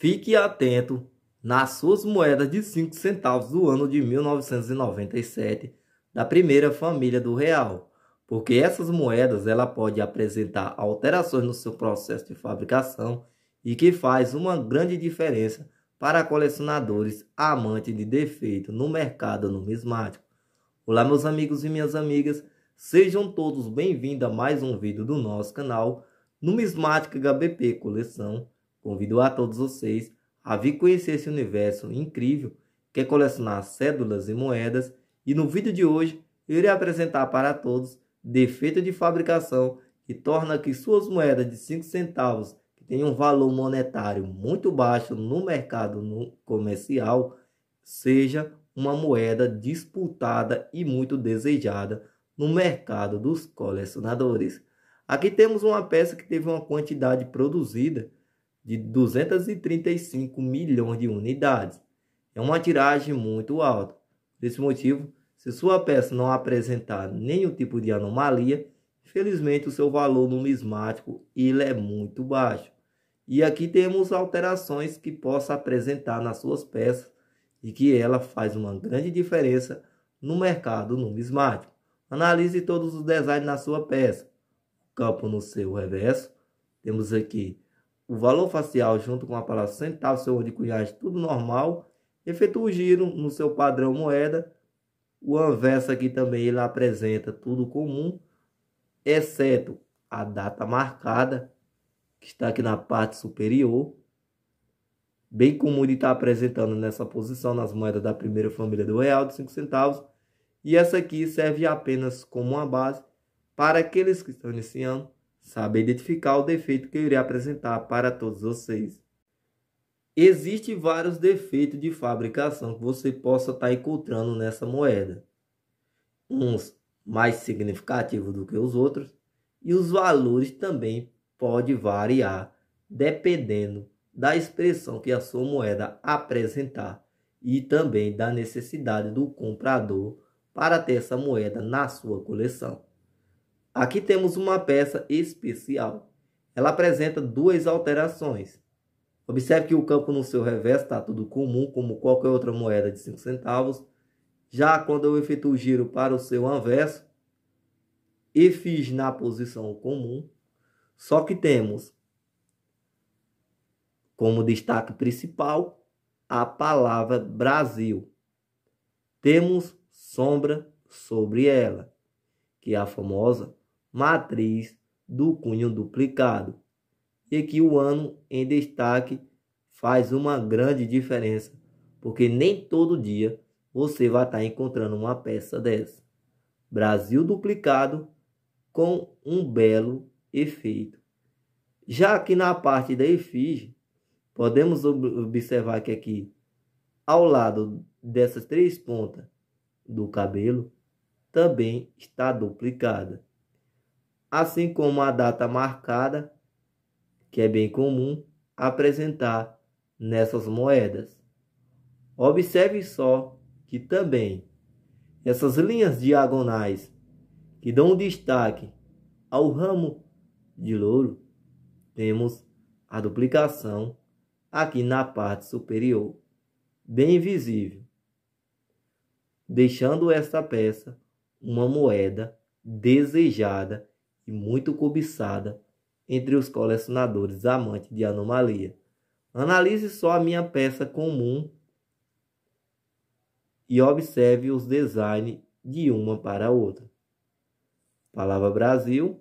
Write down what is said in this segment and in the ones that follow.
Fique atento nas suas moedas de 5 centavos do ano de 1997 da primeira família do real, porque essas moedas ela pode apresentar alterações no seu processo de fabricação e que faz uma grande diferença para colecionadores amantes de defeito no mercado numismático. Olá meus amigos e minhas amigas, sejam todos bem-vindos a mais um vídeo do nosso canal Numismática HBP Coleção. Convido a todos vocês a vir conhecer esse universo incrível que é colecionar cédulas e moedas e no vídeo de hoje eu irei apresentar para todos defeito de fabricação que torna que suas moedas de 5 centavos que têm um valor monetário muito baixo no mercado comercial seja uma moeda disputada e muito desejada no mercado dos colecionadores. Aqui temos uma peça que teve uma quantidade produzida de 235 milhões de unidades. É uma tiragem muito alta. Por esse motivo, se sua peça não apresentar nenhum tipo de anomalia, infelizmente o seu valor numismático ele é muito baixo. E aqui temos alterações que possa apresentar nas suas peças e que ela faz uma grande diferença no mercado numismático. Analise todos os designs na sua peça. O campo no seu reverso. Temos aqui o valor facial junto com a palavra centavo, seu de cunhagem, tudo normal, efetua o giro no seu padrão moeda. O anverso aqui também ele apresenta tudo comum, exceto a data marcada, que está aqui na parte superior. Bem comum de estar apresentando nessa posição nas moedas da primeira família do real de 5 centavos. E essa aqui serve apenas como uma base para aqueles que estão iniciando saber identificar o defeito que eu irei apresentar para todos vocês. Existem vários defeitos de fabricação que você possa estar tá encontrando nessa moeda. Uns mais significativos do que os outros e os valores também podem variar dependendo da expressão que a sua moeda apresentar e também da necessidade do comprador para ter essa moeda na sua coleção. Aqui temos uma peça especial. Ela apresenta duas alterações. Observe que o campo no seu reverso está tudo comum, como qualquer outra moeda de 5 centavos. Já quando eu efetuo o giro para o seu anverso e fiz na posição comum, só que temos como destaque principal a palavra Brasil. Temos sombra sobre ela, que é a famosa matriz do cunho duplicado, e que o ano em destaque faz uma grande diferença, porque nem todo dia você vai estar tá encontrando uma peça dessa. Brasil duplicado com um belo efeito. Já que na parte da efígie, podemos observar que aqui, ao lado dessas três pontas do cabelo, também está duplicada assim como a data marcada, que é bem comum apresentar nessas moedas. Observe só que também essas linhas diagonais que dão destaque ao ramo de louro, temos a duplicação aqui na parte superior, bem visível, deixando esta peça uma moeda desejada e muito cobiçada entre os colecionadores amantes de anomalia. Analise só a minha peça comum e observe os designs de uma para outra. Palavra Brasil.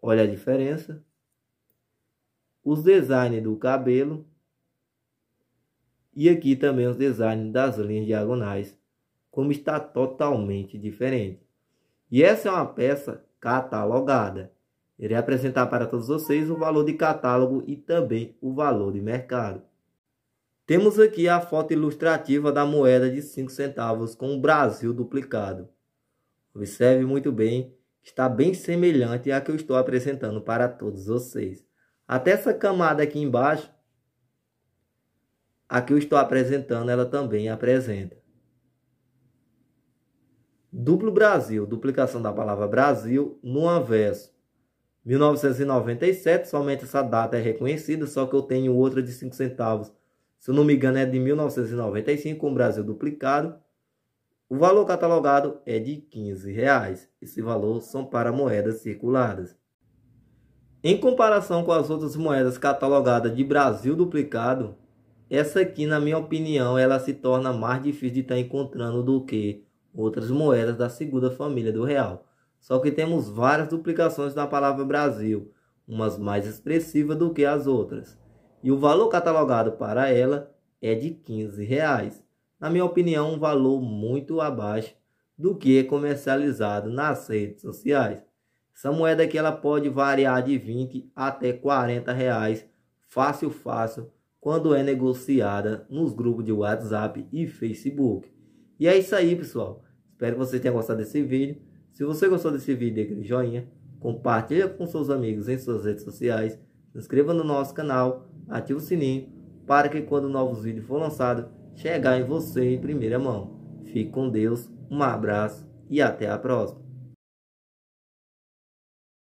Olha a diferença. Os designs do cabelo. E aqui também os designs das linhas diagonais, como está totalmente diferente. E essa é uma peça catalogada. Irei apresentar para todos vocês o valor de catálogo e também o valor de mercado. Temos aqui a foto ilustrativa da moeda de 5 centavos com o Brasil duplicado. Observe muito bem, está bem semelhante à que eu estou apresentando para todos vocês. Até essa camada aqui embaixo, a que eu estou apresentando, ela também apresenta. Duplo Brasil, duplicação da palavra Brasil no anverso. 1997, somente essa data é reconhecida, só que eu tenho outra de 5 centavos. Se eu não me engano, é de 1995, com o Brasil duplicado. O valor catalogado é de 15 reais. Esse valor são para moedas circuladas. Em comparação com as outras moedas catalogadas de Brasil duplicado, essa aqui, na minha opinião, ela se torna mais difícil de estar encontrando do que outras moedas da segunda família do real. Só que temos várias duplicações na palavra Brasil, umas mais expressivas do que as outras. E o valor catalogado para ela é de 15 reais. Na minha opinião, um valor muito abaixo do que é comercializado nas redes sociais. Essa moeda aqui ela pode variar de 20 até 40 reais, fácil, fácil, quando é negociada nos grupos de WhatsApp e Facebook. E é isso aí, pessoal. Espero que vocês tenham gostado desse vídeo. Se você gostou desse vídeo, dê aquele joinha. Compartilha com seus amigos em suas redes sociais. Se inscreva no nosso canal. Ative o sininho para que quando novos vídeos for lançados, chegar em você em primeira mão. Fique com Deus, um abraço e até a próxima.